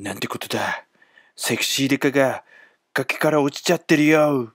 なんてことだ。セクシーデカが崖から落ちちゃってるよ。